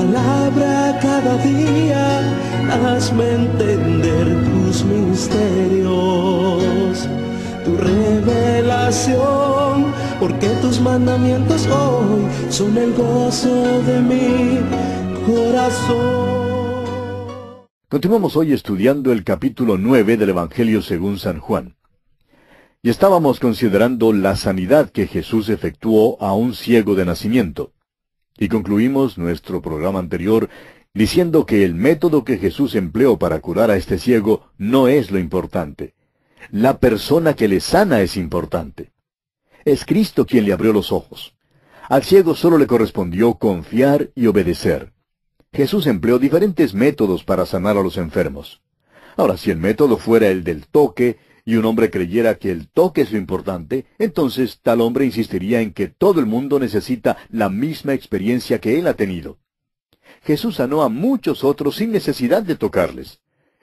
palabra cada día, hazme entender tus misterios, tu revelación, porque tus mandamientos hoy son el gozo de mi corazón. Continuamos hoy estudiando el capítulo 9 del Evangelio según San Juan. Y estábamos considerando la sanidad que Jesús efectuó a un ciego de nacimiento. Y concluimos nuestro programa anterior diciendo que el método que Jesús empleó para curar a este ciego no es lo importante. La persona que le sana es importante. Es Cristo quien le abrió los ojos. Al ciego solo le correspondió confiar y obedecer. Jesús empleó diferentes métodos para sanar a los enfermos. Ahora, si el método fuera el del toque, y un hombre creyera que el toque es lo importante, entonces tal hombre insistiría en que todo el mundo necesita la misma experiencia que él ha tenido. Jesús sanó a muchos otros sin necesidad de tocarles.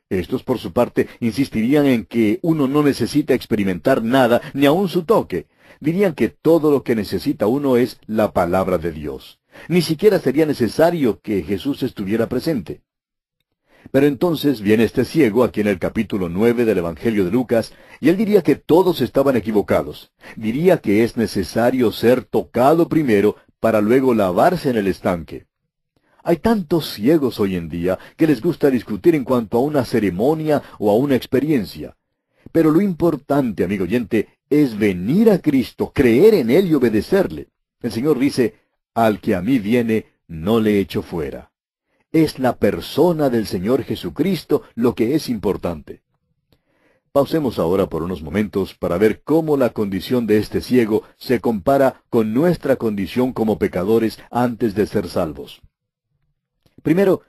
Estos, por su parte, insistirían en que uno no necesita experimentar nada, ni aun su toque. Dirían que todo lo que necesita uno es la palabra de Dios. Ni siquiera sería necesario que Jesús estuviera presente. Pero entonces viene este ciego aquí en el capítulo 9 del Evangelio de Lucas, y él diría que todos estaban equivocados. Diría que es necesario ser tocado primero para luego lavarse en el estanque. Hay tantos ciegos hoy en día que les gusta discutir en cuanto a una ceremonia o a una experiencia. Pero lo importante, amigo oyente, es venir a Cristo, creer en Él y obedecerle. El Señor dice, al que a mí viene, no le echo fuera. Es la persona del Señor Jesucristo lo que es importante. Pausemos ahora por unos momentos para ver cómo la condición de este ciego se compara con nuestra condición como pecadores antes de ser salvos. Primero,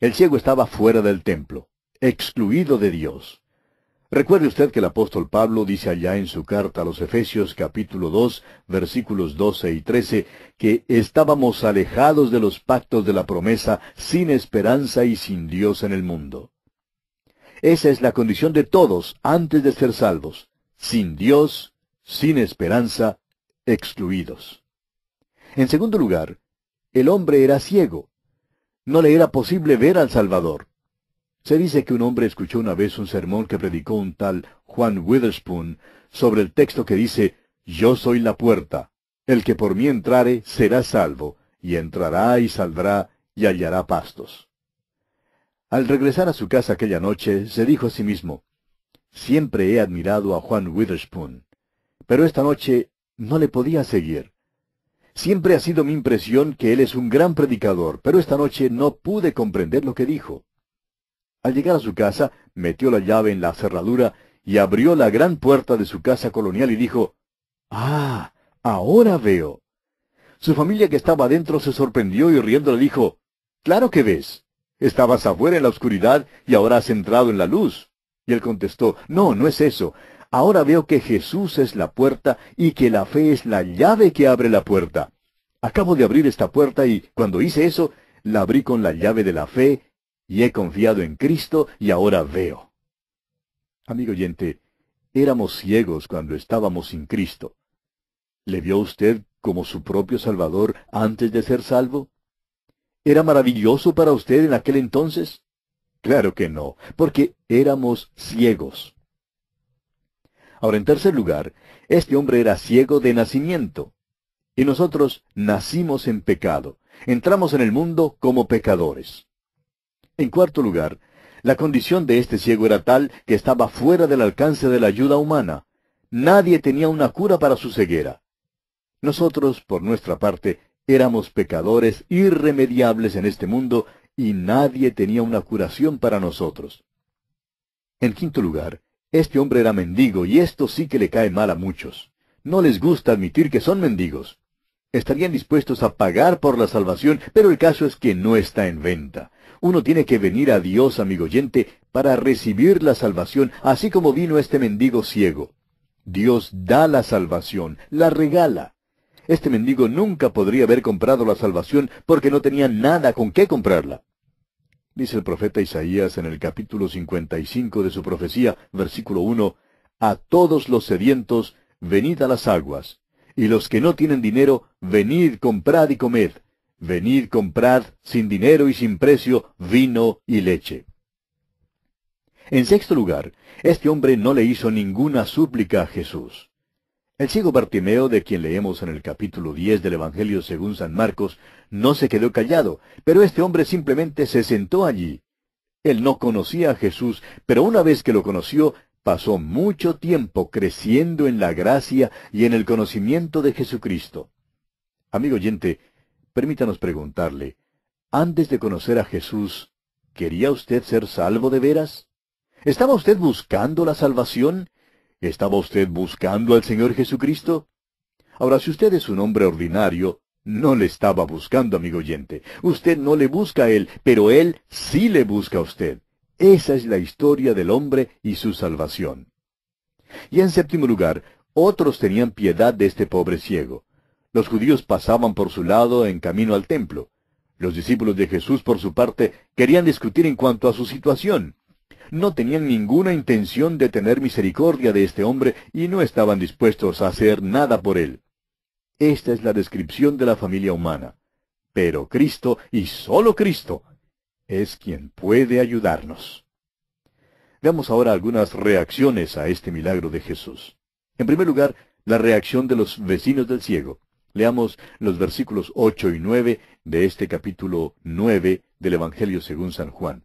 el ciego estaba fuera del templo, excluido de Dios. Recuerde usted que el apóstol Pablo dice allá en su carta a los Efesios capítulo 2 versículos 12 y 13 que estábamos alejados de los pactos de la promesa sin esperanza y sin Dios en el mundo. Esa es la condición de todos antes de ser salvos, sin Dios, sin esperanza, excluidos. En segundo lugar, el hombre era ciego. No le era posible ver al Salvador. Se dice que un hombre escuchó una vez un sermón que predicó un tal Juan Witherspoon sobre el texto que dice, Yo soy la puerta. El que por mí entrare será salvo, y entrará y saldrá y hallará pastos. Al regresar a su casa aquella noche, se dijo a sí mismo, Siempre he admirado a Juan Witherspoon, pero esta noche no le podía seguir. Siempre ha sido mi impresión que él es un gran predicador, pero esta noche no pude comprender lo que dijo. Al llegar a su casa, metió la llave en la cerradura y abrió la gran puerta de su casa colonial y dijo, Ah, ahora veo. Su familia que estaba adentro se sorprendió y riendo le dijo, Claro que ves. Estabas afuera en la oscuridad y ahora has entrado en la luz. Y él contestó, No, no es eso. Ahora veo que Jesús es la puerta y que la fe es la llave que abre la puerta. Acabo de abrir esta puerta y, cuando hice eso, la abrí con la llave de la fe y he confiado en Cristo y ahora veo. Amigo oyente, éramos ciegos cuando estábamos sin Cristo. ¿Le vio usted como su propio Salvador antes de ser salvo? ¿Era maravilloso para usted en aquel entonces? Claro que no, porque éramos ciegos. Ahora, en tercer lugar, este hombre era ciego de nacimiento. Y nosotros nacimos en pecado. Entramos en el mundo como pecadores. En cuarto lugar, la condición de este ciego era tal que estaba fuera del alcance de la ayuda humana. Nadie tenía una cura para su ceguera. Nosotros, por nuestra parte, éramos pecadores irremediables en este mundo y nadie tenía una curación para nosotros. En quinto lugar, este hombre era mendigo y esto sí que le cae mal a muchos. No les gusta admitir que son mendigos. Estarían dispuestos a pagar por la salvación, pero el caso es que no está en venta. Uno tiene que venir a Dios, amigo oyente, para recibir la salvación, así como vino este mendigo ciego. Dios da la salvación, la regala. Este mendigo nunca podría haber comprado la salvación porque no tenía nada con qué comprarla. Dice el profeta Isaías en el capítulo 55 de su profecía, versículo 1, A todos los sedientos, venid a las aguas, y los que no tienen dinero, venid, comprad y comed Venid, comprad, sin dinero y sin precio, vino y leche. En sexto lugar, este hombre no le hizo ninguna súplica a Jesús. El ciego Bartimeo, de quien leemos en el capítulo 10 del Evangelio según San Marcos, no se quedó callado, pero este hombre simplemente se sentó allí. Él no conocía a Jesús, pero una vez que lo conoció, pasó mucho tiempo creciendo en la gracia y en el conocimiento de Jesucristo. Amigo oyente, permítanos preguntarle, antes de conocer a Jesús, ¿quería usted ser salvo de veras? ¿Estaba usted buscando la salvación? ¿Estaba usted buscando al Señor Jesucristo? Ahora, si usted es un hombre ordinario, no le estaba buscando, amigo oyente. Usted no le busca a Él, pero Él sí le busca a usted. Esa es la historia del hombre y su salvación. Y en séptimo lugar, otros tenían piedad de este pobre ciego. Los judíos pasaban por su lado en camino al templo. Los discípulos de Jesús, por su parte, querían discutir en cuanto a su situación. No tenían ninguna intención de tener misericordia de este hombre y no estaban dispuestos a hacer nada por él. Esta es la descripción de la familia humana. Pero Cristo, y sólo Cristo, es quien puede ayudarnos. Veamos ahora algunas reacciones a este milagro de Jesús. En primer lugar, la reacción de los vecinos del ciego. Leamos los versículos 8 y 9 de este capítulo 9 del Evangelio según San Juan.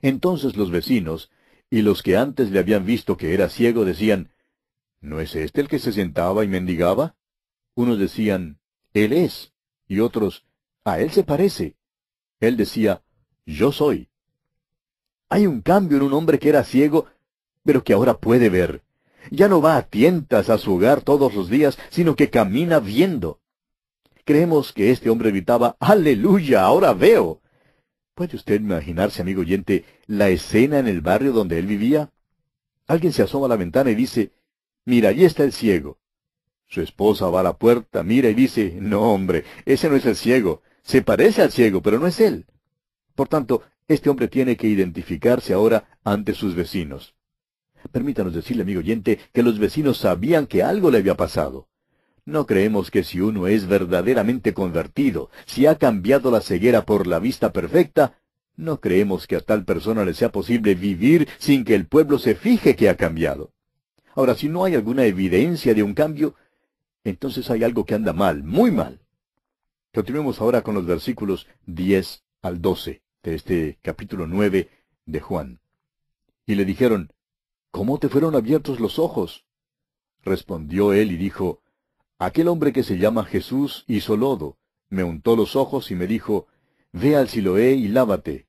Entonces los vecinos y los que antes le habían visto que era ciego decían, ¿No es este el que se sentaba y mendigaba? Unos decían, Él es, y otros, A él se parece. Él decía, Yo soy. Hay un cambio en un hombre que era ciego, pero que ahora puede ver ya no va a tientas a su hogar todos los días, sino que camina viendo. Creemos que este hombre gritaba, ¡Aleluya! Ahora veo. ¿Puede usted imaginarse, amigo oyente, la escena en el barrio donde él vivía? Alguien se asoma a la ventana y dice, Mira, allí está el ciego. Su esposa va a la puerta, mira y dice, No, hombre, ese no es el ciego. Se parece al ciego, pero no es él. Por tanto, este hombre tiene que identificarse ahora ante sus vecinos. Permítanos decirle, amigo oyente, que los vecinos sabían que algo le había pasado. No creemos que si uno es verdaderamente convertido, si ha cambiado la ceguera por la vista perfecta, no creemos que a tal persona le sea posible vivir sin que el pueblo se fije que ha cambiado. Ahora, si no hay alguna evidencia de un cambio, entonces hay algo que anda mal, muy mal. Continuemos ahora con los versículos 10 al 12 de este capítulo 9 de Juan. Y le dijeron, ¿Cómo te fueron abiertos los ojos? Respondió él y dijo, Aquel hombre que se llama Jesús hizo lodo, me untó los ojos y me dijo, Ve al Siloé y lávate.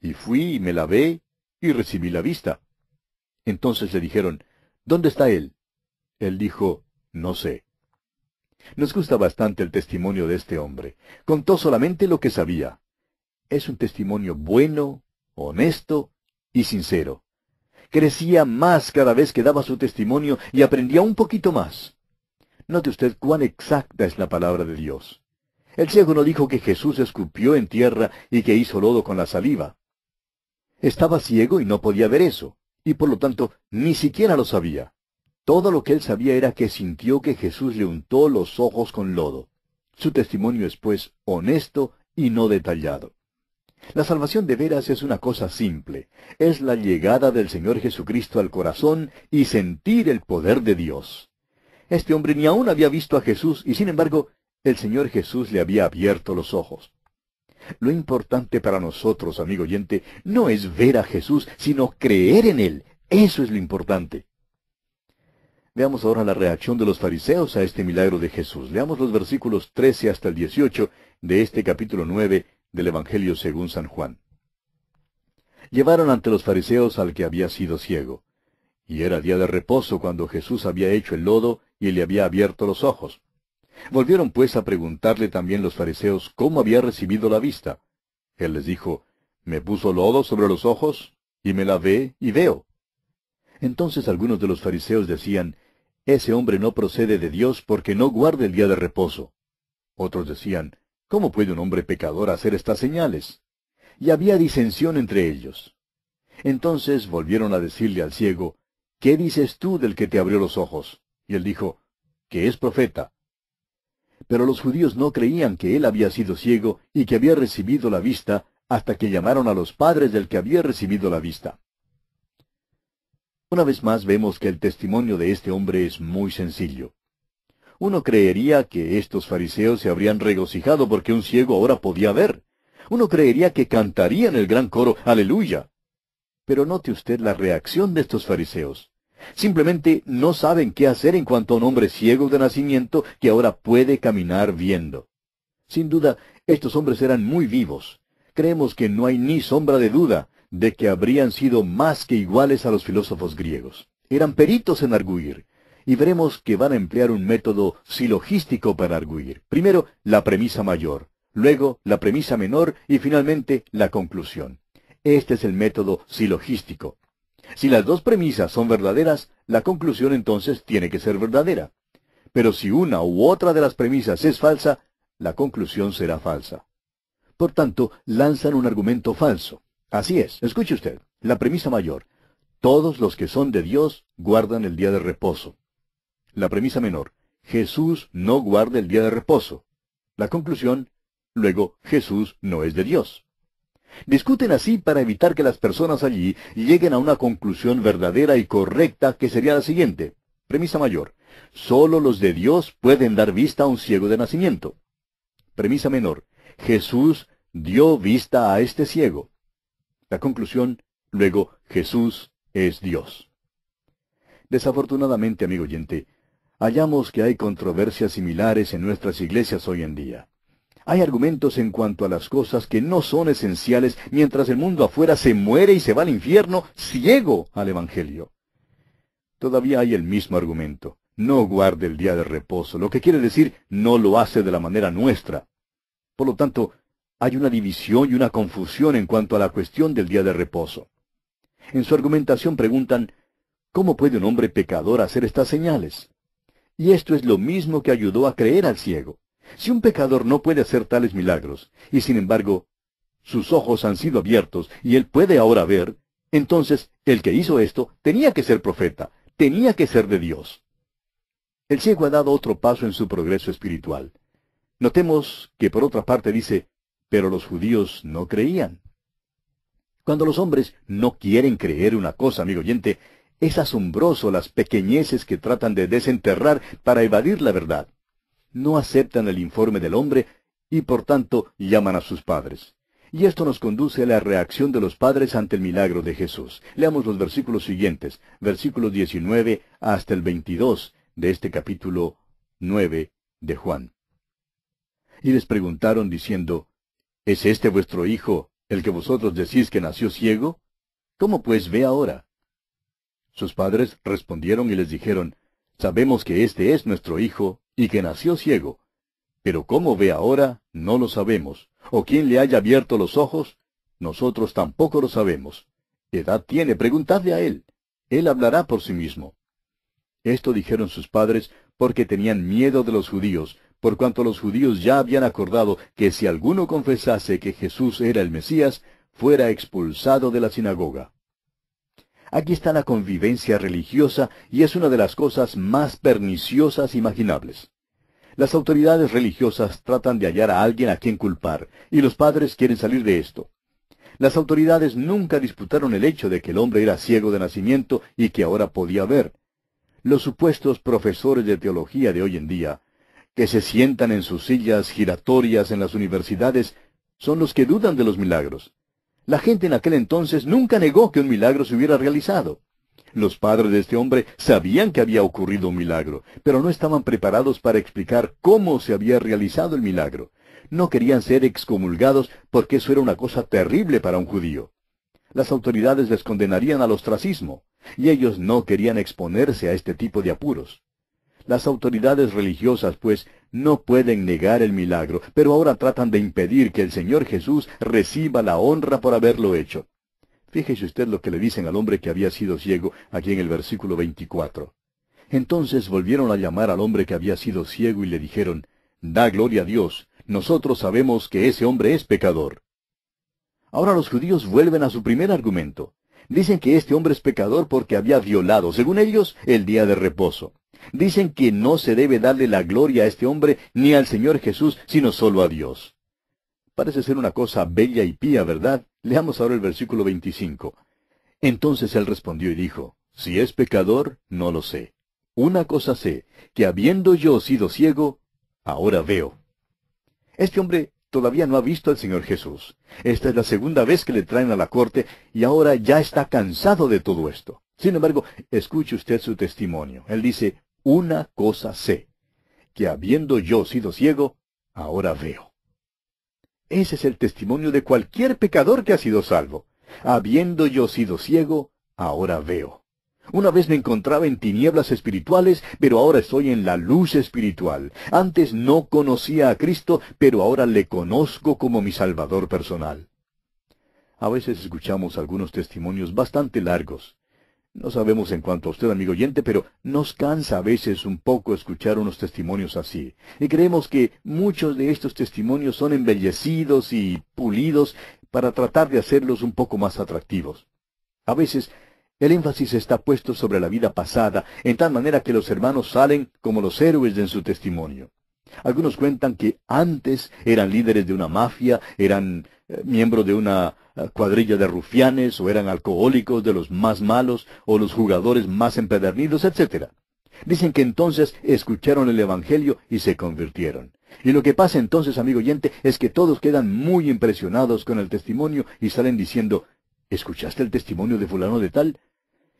Y fui y me lavé y recibí la vista. Entonces le dijeron, ¿Dónde está él? Él dijo, No sé. Nos gusta bastante el testimonio de este hombre. Contó solamente lo que sabía. Es un testimonio bueno, honesto y sincero crecía más cada vez que daba su testimonio y aprendía un poquito más. Note usted cuán exacta es la palabra de Dios. El ciego no dijo que Jesús escupió en tierra y que hizo lodo con la saliva. Estaba ciego y no podía ver eso, y por lo tanto ni siquiera lo sabía. Todo lo que él sabía era que sintió que Jesús le untó los ojos con lodo. Su testimonio es pues honesto y no detallado. La salvación de veras es una cosa simple, es la llegada del Señor Jesucristo al corazón y sentir el poder de Dios. Este hombre ni aún había visto a Jesús y sin embargo el Señor Jesús le había abierto los ojos. Lo importante para nosotros, amigo oyente, no es ver a Jesús, sino creer en Él. Eso es lo importante. Veamos ahora la reacción de los fariseos a este milagro de Jesús. Leamos los versículos 13 hasta el 18 de este capítulo 9 del Evangelio según San Juan. Llevaron ante los fariseos al que había sido ciego. Y era día de reposo cuando Jesús había hecho el lodo y le había abierto los ojos. Volvieron pues a preguntarle también los fariseos cómo había recibido la vista. Él les dijo, Me puso lodo sobre los ojos, y me lavé, y veo. Entonces algunos de los fariseos decían, Ese hombre no procede de Dios porque no guarda el día de reposo. Otros decían, ¿Cómo puede un hombre pecador hacer estas señales? Y había disensión entre ellos. Entonces volvieron a decirle al ciego, ¿Qué dices tú del que te abrió los ojos? Y él dijo, que es profeta. Pero los judíos no creían que él había sido ciego y que había recibido la vista hasta que llamaron a los padres del que había recibido la vista. Una vez más vemos que el testimonio de este hombre es muy sencillo. Uno creería que estos fariseos se habrían regocijado porque un ciego ahora podía ver. Uno creería que cantarían el gran coro, aleluya. Pero note usted la reacción de estos fariseos. Simplemente no saben qué hacer en cuanto a un hombre ciego de nacimiento que ahora puede caminar viendo. Sin duda, estos hombres eran muy vivos. Creemos que no hay ni sombra de duda de que habrían sido más que iguales a los filósofos griegos. Eran peritos en arguir, y veremos que van a emplear un método silogístico para arguir. Primero, la premisa mayor, luego, la premisa menor y finalmente, la conclusión. Este es el método silogístico. Si las dos premisas son verdaderas, la conclusión entonces tiene que ser verdadera. Pero si una u otra de las premisas es falsa, la conclusión será falsa. Por tanto, lanzan un argumento falso. Así es, escuche usted, la premisa mayor. Todos los que son de Dios guardan el día de reposo. La premisa menor, Jesús no guarda el día de reposo. La conclusión, luego, Jesús no es de Dios. Discuten así para evitar que las personas allí lleguen a una conclusión verdadera y correcta que sería la siguiente. Premisa mayor. Solo los de Dios pueden dar vista a un ciego de nacimiento. Premisa menor. Jesús dio vista a este ciego. La conclusión, luego, Jesús es Dios. Desafortunadamente, amigo oyente, hallamos que hay controversias similares en nuestras iglesias hoy en día. Hay argumentos en cuanto a las cosas que no son esenciales mientras el mundo afuera se muere y se va al infierno ciego al Evangelio. Todavía hay el mismo argumento. No guarde el día de reposo, lo que quiere decir no lo hace de la manera nuestra. Por lo tanto, hay una división y una confusión en cuanto a la cuestión del día de reposo. En su argumentación preguntan, ¿cómo puede un hombre pecador hacer estas señales? Y esto es lo mismo que ayudó a creer al ciego. Si un pecador no puede hacer tales milagros, y sin embargo sus ojos han sido abiertos y él puede ahora ver, entonces el que hizo esto tenía que ser profeta, tenía que ser de Dios. El ciego ha dado otro paso en su progreso espiritual. Notemos que por otra parte dice, pero los judíos no creían. Cuando los hombres no quieren creer una cosa, amigo oyente, es asombroso las pequeñeces que tratan de desenterrar para evadir la verdad. No aceptan el informe del hombre y por tanto llaman a sus padres. Y esto nos conduce a la reacción de los padres ante el milagro de Jesús. Leamos los versículos siguientes, versículos 19 hasta el 22 de este capítulo 9 de Juan. Y les preguntaron diciendo, ¿Es este vuestro hijo, el que vosotros decís que nació ciego? ¿Cómo pues ve ahora? Sus padres respondieron y les dijeron, Sabemos que este es nuestro hijo y que nació ciego. Pero cómo ve ahora, no lo sabemos. O quién le haya abierto los ojos, nosotros tampoco lo sabemos. edad tiene? Preguntadle a él. Él hablará por sí mismo. Esto dijeron sus padres porque tenían miedo de los judíos, por cuanto los judíos ya habían acordado que si alguno confesase que Jesús era el Mesías, fuera expulsado de la sinagoga. Aquí está la convivencia religiosa y es una de las cosas más perniciosas imaginables. Las autoridades religiosas tratan de hallar a alguien a quien culpar, y los padres quieren salir de esto. Las autoridades nunca disputaron el hecho de que el hombre era ciego de nacimiento y que ahora podía ver. Los supuestos profesores de teología de hoy en día, que se sientan en sus sillas giratorias en las universidades, son los que dudan de los milagros. La gente en aquel entonces nunca negó que un milagro se hubiera realizado. Los padres de este hombre sabían que había ocurrido un milagro, pero no estaban preparados para explicar cómo se había realizado el milagro. No querían ser excomulgados porque eso era una cosa terrible para un judío. Las autoridades les condenarían al ostracismo, y ellos no querían exponerse a este tipo de apuros. Las autoridades religiosas, pues, no pueden negar el milagro, pero ahora tratan de impedir que el Señor Jesús reciba la honra por haberlo hecho. Fíjese usted lo que le dicen al hombre que había sido ciego, aquí en el versículo 24. Entonces volvieron a llamar al hombre que había sido ciego y le dijeron, Da gloria a Dios, nosotros sabemos que ese hombre es pecador. Ahora los judíos vuelven a su primer argumento. Dicen que este hombre es pecador porque había violado, según ellos, el día de reposo. Dicen que no se debe darle la gloria a este hombre ni al Señor Jesús, sino solo a Dios. Parece ser una cosa bella y pía, ¿verdad? Leamos ahora el versículo 25. Entonces él respondió y dijo, Si es pecador, no lo sé. Una cosa sé, que habiendo yo sido ciego, ahora veo. Este hombre todavía no ha visto al Señor Jesús. Esta es la segunda vez que le traen a la corte y ahora ya está cansado de todo esto. Sin embargo, escuche usted su testimonio. Él dice, una cosa sé, que habiendo yo sido ciego, ahora veo. Ese es el testimonio de cualquier pecador que ha sido salvo. Habiendo yo sido ciego, ahora veo. Una vez me encontraba en tinieblas espirituales, pero ahora estoy en la luz espiritual. Antes no conocía a Cristo, pero ahora le conozco como mi Salvador personal. A veces escuchamos algunos testimonios bastante largos. No sabemos en cuanto a usted, amigo oyente, pero nos cansa a veces un poco escuchar unos testimonios así. Y creemos que muchos de estos testimonios son embellecidos y pulidos para tratar de hacerlos un poco más atractivos. A veces el énfasis está puesto sobre la vida pasada, en tal manera que los hermanos salen como los héroes en su testimonio. Algunos cuentan que antes eran líderes de una mafia, eran eh, miembro de una eh, cuadrilla de rufianes, o eran alcohólicos de los más malos, o los jugadores más empedernidos, etc. Dicen que entonces escucharon el Evangelio y se convirtieron. Y lo que pasa entonces, amigo oyente, es que todos quedan muy impresionados con el testimonio y salen diciendo, ¿escuchaste el testimonio de fulano de tal?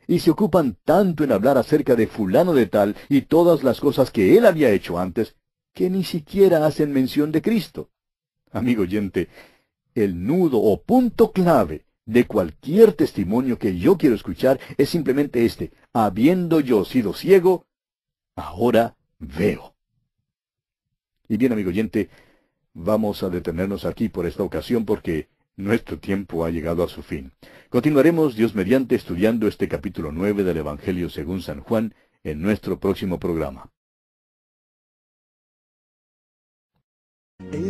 Y se ocupan tanto en hablar acerca de fulano de tal y todas las cosas que él había hecho antes, que ni siquiera hacen mención de Cristo. Amigo oyente, el nudo o punto clave de cualquier testimonio que yo quiero escuchar es simplemente este. Habiendo yo sido ciego, ahora veo. Y bien, amigo oyente, vamos a detenernos aquí por esta ocasión porque nuestro tiempo ha llegado a su fin. Continuaremos, Dios mediante, estudiando este capítulo 9 del Evangelio según San Juan en nuestro próximo programa.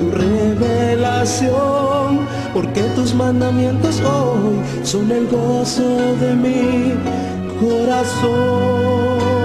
tu revelación, porque tus mandamientos hoy son el gozo de mi corazón.